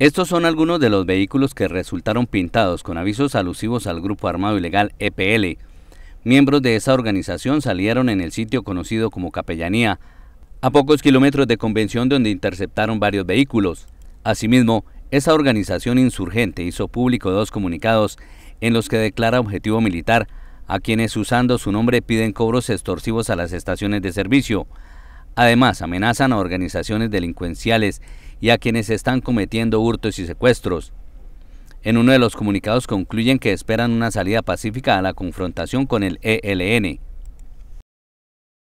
Estos son algunos de los vehículos que resultaron pintados con avisos alusivos al grupo armado ilegal EPL. Miembros de esa organización salieron en el sitio conocido como Capellanía, a pocos kilómetros de convención donde interceptaron varios vehículos. Asimismo, esa organización insurgente hizo público dos comunicados en los que declara objetivo militar a quienes usando su nombre piden cobros extorsivos a las estaciones de servicio. Además, amenazan a organizaciones delincuenciales y a quienes están cometiendo hurtos y secuestros. En uno de los comunicados concluyen que esperan una salida pacífica a la confrontación con el ELN.